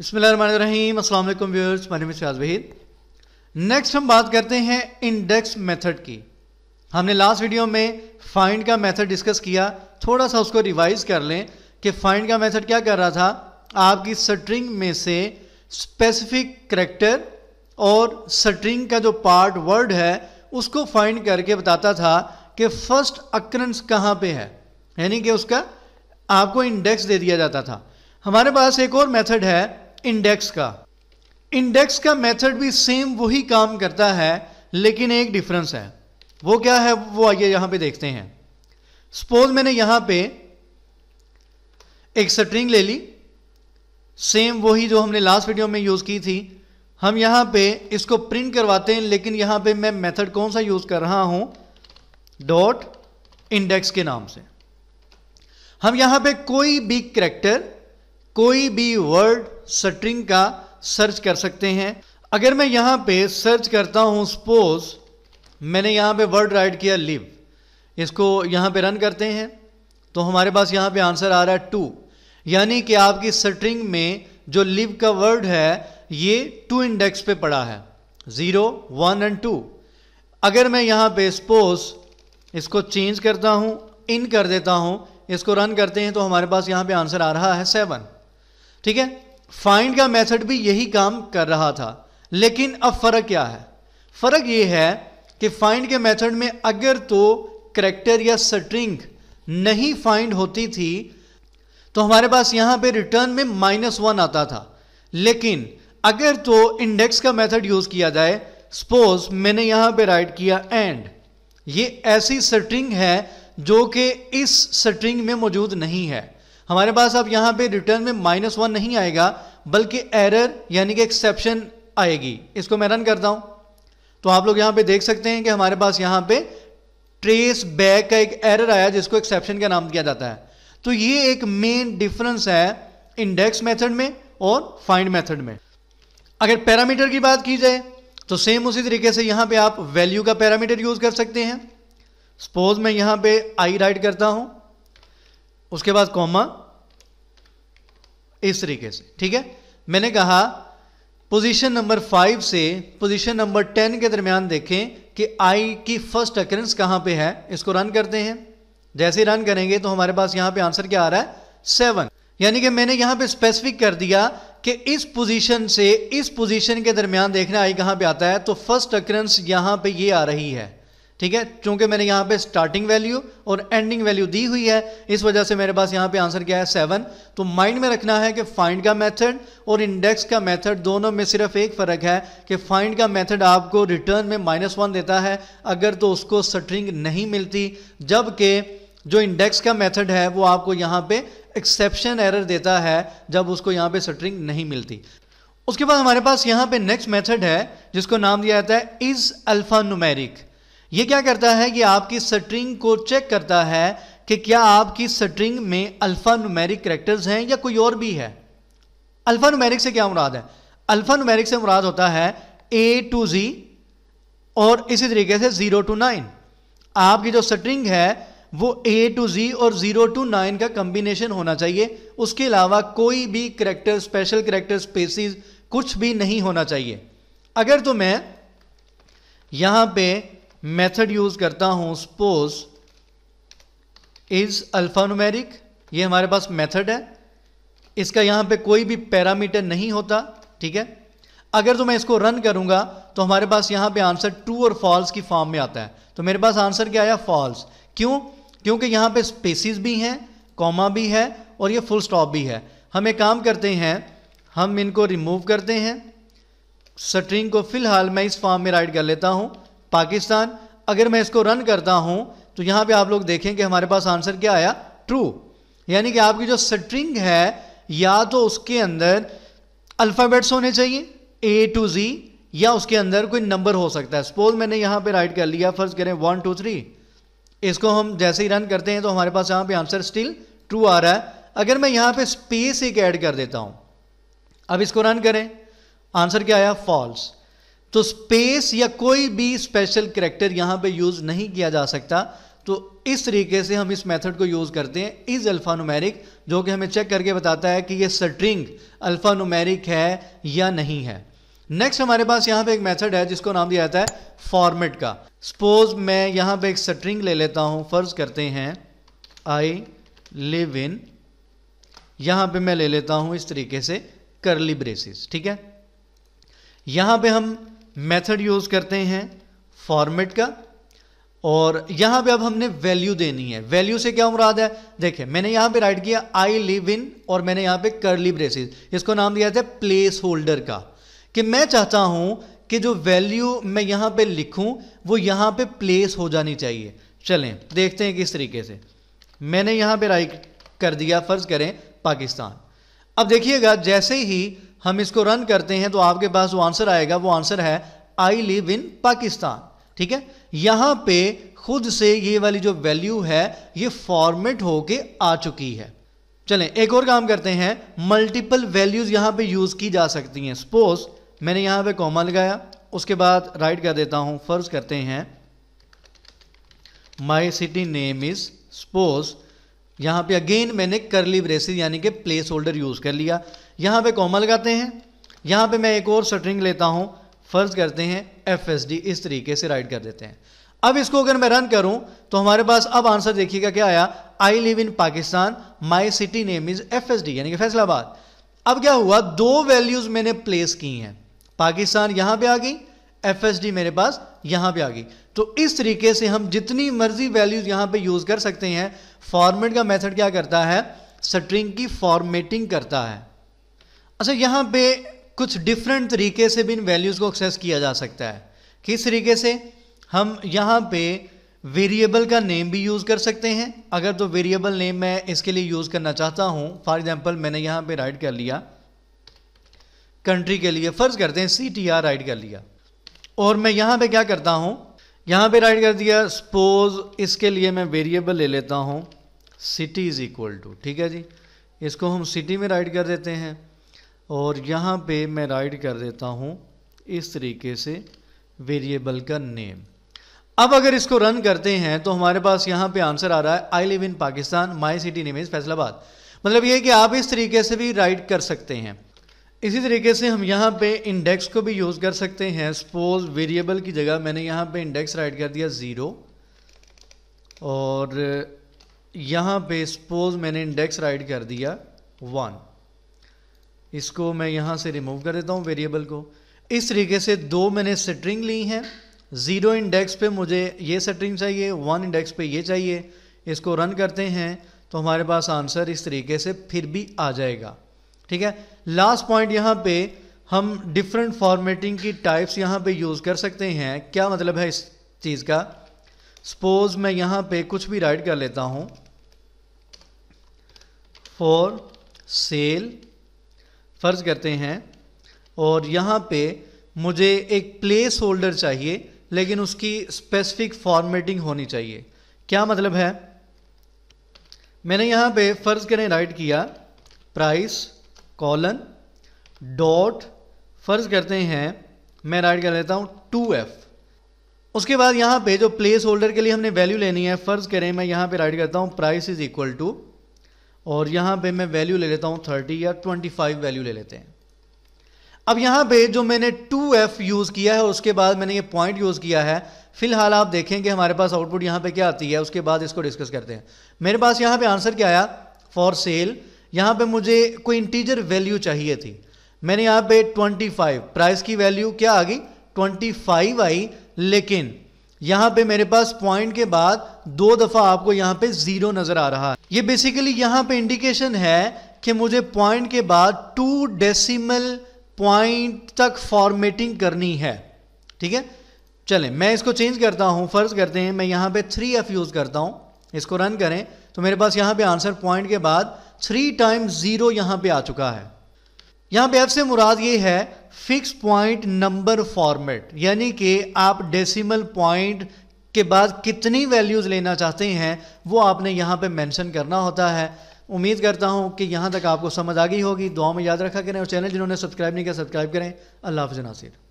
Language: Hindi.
अस्सलाम वालेकुम व्यूअर्स मानी में सियाज वहीद नेक्स्ट हम बात करते हैं इंडेक्स मेथड की हमने लास्ट वीडियो में फाइंड का मेथड डिस्कस किया थोड़ा सा उसको रिवाइज कर लें कि फाइंड का मेथड क्या कर रहा था आपकी स्ट्रिंग में से स्पेसिफिक करेक्टर और स्ट्रिंग का जो पार्ट वर्ड है उसको फाइंड करके बताता था कि फर्स्ट अक्रंस कहाँ पे है यानी कि उसका आपको इंडेक्स दे दिया जाता था हमारे पास एक और मेथड है इंडेक्स का इंडेक्स का मेथड भी सेम वही काम करता है लेकिन एक डिफरेंस है वो क्या है वो आइए यहां पे देखते हैं सपोज मैंने यहां पे एक स्ट्रिंग ले ली सेम वही जो हमने लास्ट वीडियो में यूज की थी हम यहां पे इसको प्रिंट करवाते हैं लेकिन यहां पे मैं मेथड कौन सा यूज कर रहा हूं डॉट इंडेक्स के नाम से हम यहां पे कोई भी करेक्टर कोई भी वर्ड स्ट्रिंग का सर्च कर सकते हैं अगर मैं यहाँ पे सर्च करता हूँ सपोज मैंने यहाँ पे वर्ड राइट किया लिव इसको यहाँ पे रन करते हैं तो हमारे पास यहाँ पे आंसर आ रहा है टू यानी कि आपकी स्ट्रिंग में जो लिव का वर्ड है ये टू इंडेक्स पे पड़ा है ज़ीरो वन एंड टू अगर मैं यहाँ पे सपोज इसको चेंज करता हूँ इन कर देता हूँ इसको रन करते हैं तो हमारे पास यहाँ पे आंसर आ रहा है सेवन ठीक है फाइंड का मेथड भी यही काम कर रहा था लेकिन अब फर्क क्या है फर्क ये है कि फाइंड के मेथड में अगर तो करेक्टर या स्ट्रिंग नहीं फाइंड होती थी तो हमारे पास यहां पे रिटर्न में माइनस वन आता था लेकिन अगर तो इंडेक्स का मेथड यूज किया जाए सपोज मैंने यहां पे राइट किया एंड ये ऐसी स्ट्रिंग है जो कि इस स्ट्रिंग में मौजूद नहीं है हमारे पास अब यहाँ पे रिटर्न में माइनस वन नहीं आएगा बल्कि एरर यानी कि एक्सेप्शन आएगी इसको मैं रन करता हूं तो आप लोग यहाँ पे देख सकते हैं कि हमारे पास यहां पे ट्रेस बैक का एक एरर आया जिसको एक्सेप्शन का नाम दिया जाता है तो ये एक मेन डिफरेंस है इंडेक्स मेथड में और फाइंड मेथड में अगर पैरामीटर की बात की जाए तो सेम उसी तरीके से यहां पे आप वैल्यू का पैरामीटर यूज कर सकते हैं सपोज मैं यहाँ पे आई राइट करता हूं उसके बाद कॉमा इस तरीके से ठीक है मैंने कहा पोजीशन नंबर फाइव से पोजीशन नंबर टेन के दरमियान देखें कि आई की फर्स्ट अकरेंस कहां पे है इसको रन करते हैं जैसे रन करेंगे तो हमारे पास यहां पे आंसर क्या आ रहा है सेवन यानी कि मैंने यहां पे स्पेसिफिक कर दिया कि इस पोजीशन से इस पोजीशन के दरमियान देखना आई कहां पे आता है तो फर्स्ट अकरेंस यहां पे ये यह आ रही है ठीक है चूंकि मैंने यहाँ पे स्टार्टिंग वैल्यू और एंडिंग वैल्यू दी हुई है इस वजह से मेरे पास यहाँ पे आंसर क्या है सेवन तो माइंड में रखना है कि फाइंड का मेथड और इंडेक्स का मेथड दोनों में सिर्फ एक फ़र्क है कि फाइंड का मेथड आपको रिटर्न में माइनस वन देता है अगर तो उसको स्ट्रिंग नहीं मिलती जबकि जो इंडेक्स का मेथड है वो आपको यहाँ पे एक्सेप्शन एरर देता है जब उसको यहाँ पे स्ट्रिंग नहीं मिलती उसके बाद हमारे पास यहाँ पे नेक्स्ट मेथड है जिसको नाम दिया जाता है इज़ अल्फ़ा नुमेरिक ये क्या करता है कि आपकी स्ट्रिंग को चेक करता है कि क्या आपकी स्ट्रिंग में अल्फा नुमेरिक करेक्टर्स हैं या कोई और भी है अल्फा नुमेरिक से क्या मुराद है अल्फा नुमेरिक से मुराद होता है ए टू जी और इसी तरीके से जीरो टू नाइन आपकी जो स्ट्रिंग है वो ए टू जी और जीरो टू नाइन का कंबिनेशन होना चाहिए उसके अलावा कोई भी करेक्टर स्पेशल करेक्टर स्पेसिस कुछ भी नहीं होना चाहिए अगर तो मैं यहां पे मेथड यूज करता हूं सपोज इज अल्फानुमेरिक ये हमारे पास मेथड है इसका यहाँ पे कोई भी पैरामीटर नहीं होता ठीक है अगर तो मैं इसको रन करूंगा तो हमारे पास यहाँ पे आंसर ट्रू और फॉल्स की फॉर्म में आता है तो मेरे पास आंसर क्या आया फॉल्स क्यों क्योंकि यहाँ पे स्पेसिस भी हैं कॉमा भी है और ये फुल स्टॉप भी है हम एक काम करते हैं हम इनको रिमूव करते हैं स्ट्रिंग को फिलहाल मैं इस फॉर्म में राइट कर लेता हूँ पाकिस्तान अगर मैं इसको रन करता हूँ तो यहाँ पे आप लोग देखें कि हमारे पास आंसर क्या आया ट्रू यानी कि आपकी जो स्ट्रिंग है या तो उसके अंदर अल्फ़ाबेट्स होने चाहिए ए टू जी या उसके अंदर कोई नंबर हो सकता है सपोज मैंने यहाँ पे राइट कर लिया फर्स्ट करें वन टू थ्री इसको हम जैसे ही रन करते हैं तो हमारे पास यहाँ पे आंसर स्टिल ट्रू आ रहा है अगर मैं यहाँ पे स्पेस एक ऐड कर देता हूँ अब इसको रन करें आंसर क्या आया फॉल्स तो स्पेस या कोई भी स्पेशल करेक्टर यहां पे यूज़ नहीं किया जा सकता तो इस तरीके से हम इस मेथड को यूज़ करते हैं इज़ अल्फ़ानुमेरिक जो कि हमें चेक करके बताता है कि ये स्ट्रिंग अल्फ़ानुमेरिक है या नहीं है नेक्स्ट हमारे पास यहां पे एक मेथड है जिसको नाम दिया जाता है फॉर्मेट का सपोज मैं यहां पे एक स्ट्रिंग ले लेता हूं फ़र्ज़ करते हैं आई लिव इन यहां पे मैं ले लेता हूं इस तरीके से करली ब्रेसिस ठीक है यहां पे हम मेथड यूज़ करते हैं फॉर्मेट का और यहां पे अब हमने वैल्यू देनी है वैल्यू से क्या मुराद है देखिए मैंने यहां पे राइट किया आई लिव इन और मैंने यहां पे करली ब्रेसिस इसको नाम दिया था प्लेस होल्डर का कि मैं चाहता हूं कि जो वैल्यू मैं यहां पे लिखूं वो यहां पे प्लेस हो जानी चाहिए चलें देखते हैं किस तरीके से मैंने यहां पर राइट कर दिया फ़र्ज़ करें पाकिस्तान अब देखिएगा जैसे ही हम इसको रन करते हैं तो आपके पास जो आंसर आएगा वो आंसर है आई लिव इन पाकिस्तान ठीक है यहां पे खुद से ये वाली जो वैल्यू है ये फॉर्मेट होके आ चुकी है चलें एक और काम करते हैं मल्टीपल वैल्यूज यहां पे यूज की जा सकती हैं सपोज मैंने यहां पे कॉमा लगाया उसके बाद राइट कर देता हूं फर्ज करते हैं my city name is suppose यहाँ पे अगेन मैंने करली ब्रेसिस यानी कि प्लेस होल्डर यूज़ कर लिया यहाँ पे कॉमा लगाते हैं यहाँ पे मैं एक और सटरिंग लेता हूँ फ़र्ज़ करते हैं एफ इस तरीके से राइट कर देते हैं अब इसको अगर मैं रन करूं तो हमारे पास अब आंसर देखिएगा क्या आया I live in Pakistan my city name is F यानी कि फैसलाबाद अब क्या हुआ दो वैल्यूज मैंने प्लेस की हैं पाकिस्तान यहां पे आ गई एफ मेरे पास यहां पे आ गई तो इस तरीके से हम जितनी मर्जी वैल्यूज यहां पे यूज़ कर सकते हैं फॉर्मेट का मेथड क्या करता है स्ट्रिंग की फॉर्मेटिंग करता है अच्छा यहां पे कुछ डिफरेंट तरीके से भी इन वैल्यूज़ को एक्सेस किया जा सकता है किस तरीके से हम यहां पे वेरिएबल का नेम भी यूज़ कर सकते हैं अगर तो वेरिएबल नेम मैं इसके लिए यूज़ करना चाहता हूं फॉर एग्जाम्पल मैंने यहां पर राइट कर लिया कंट्री के लिए फ़र्ज़ करते हैं सी टी आर राइट कर लिया और मैं यहाँ पे क्या करता हूँ यहाँ पे राइट कर दिया सपोज इसके लिए मैं वेरिएबल ले लेता हूँ सिटी इज़ इक्वल टू ठीक है जी इसको हम सिटी में राइट कर देते हैं और यहाँ पे मैं राइट कर देता हूँ इस तरीके से वेरिएबल का नेम अब अगर इसको रन करते हैं तो हमारे पास यहाँ पे आंसर आ रहा है I live in Pakistan my city name is Faisalabad मतलब ये कि आप इस तरीके से भी राइट कर सकते हैं इसी तरीके से हम यहाँ पे इंडेक्स को भी यूज़ कर सकते हैं सपोज वेरिएबल की जगह मैंने यहाँ पे इंडेक्स राइट कर दिया ज़ीरो और यहाँ पे सपोज मैंने इंडेक्स राइट कर दिया वन इसको मैं यहाँ से रिमूव कर देता हूँ वेरिएबल को इस तरीके से दो मैंने स्ट्रिंग ली हैं ज़ीरो इंडेक्स पे मुझे ये स्ट्रिंग चाहिए वन इंडेक्स पे ये चाहिए इसको रन करते हैं तो हमारे पास आंसर इस तरीके से फिर भी आ जाएगा ठीक है लास्ट पॉइंट यहाँ पे हम डिफरेंट फॉर्मेटिंग की टाइप्स यहाँ पे यूज़ कर सकते हैं क्या मतलब है इस चीज़ का सपोज मैं यहाँ पे कुछ भी राइट कर लेता हूँ फॉर सेल फ़र्ज़ करते हैं और यहाँ पे मुझे एक प्लेस होल्डर चाहिए लेकिन उसकी स्पेसिफिक फॉर्मेटिंग होनी चाहिए क्या मतलब है मैंने यहाँ पे फ़र्ज़ करें राइट किया प्राइस कॉलन डॉट फर्ज करते हैं मैं राइट कर लेता हूँ टू एफ उसके बाद यहाँ पे जो प्लेस होल्डर के लिए हमने वैल्यू लेनी है फ़र्ज़ करें मैं यहाँ पे राइट करता हूँ प्राइस इज़ इक्वल टू और यहाँ पे मैं वैल्यू ले लेता हूँ थर्टी या ट्वेंटी फाइव वैल्यू ले लेते हैं अब यहाँ पे जो मैंने टू एफ यूज़ किया है उसके बाद मैंने ये पॉइंट यूज़ किया है फिलहाल आप देखें कि हमारे पास आउटपुट यहाँ पे क्या आती है उसके बाद इसको डिस्कस करते हैं मेरे पास यहाँ पे आंसर क्या आया फॉर सेल यहाँ पे मुझे कोई इंटीजर वैल्यू चाहिए थी मैंने यहाँ पे 25 प्राइस की वैल्यू क्या आ गई 25 आई लेकिन यहाँ पे मेरे पास पॉइंट के बाद दो दफ़ा आपको यहाँ पे ज़ीरो नज़र आ रहा है ये बेसिकली यहाँ पे इंडिकेशन है कि मुझे पॉइंट के बाद टू डेसिमल पॉइंट तक फॉर्मेटिंग करनी है ठीक है चलें मैं इसको चेंज करता हूँ फ़र्ज़ करते हैं मैं यहाँ पे थ्री एफ यूज़ करता हूँ इसको रन करें तो मेरे पास यहाँ पे आंसर पॉइंट के बाद थ्री टाइम्स ज़ीरो यहां पे आ चुका है यहां पे एफ से मुराद ये है फिक्स पॉइंट नंबर फॉर्मेट यानी कि आप डेसिमल पॉइंट के बाद कितनी वैल्यूज़ लेना चाहते हैं वो आपने यहां पे मेंशन करना होता है उम्मीद करता हूं कि यहां तक आपको समझ आ गई होगी दुआ में याद रखा करें और चैनल जिन्होंने सब्सक्राइब नहीं किया सब्सक्राइब करें अल्लाह हाफ नासिर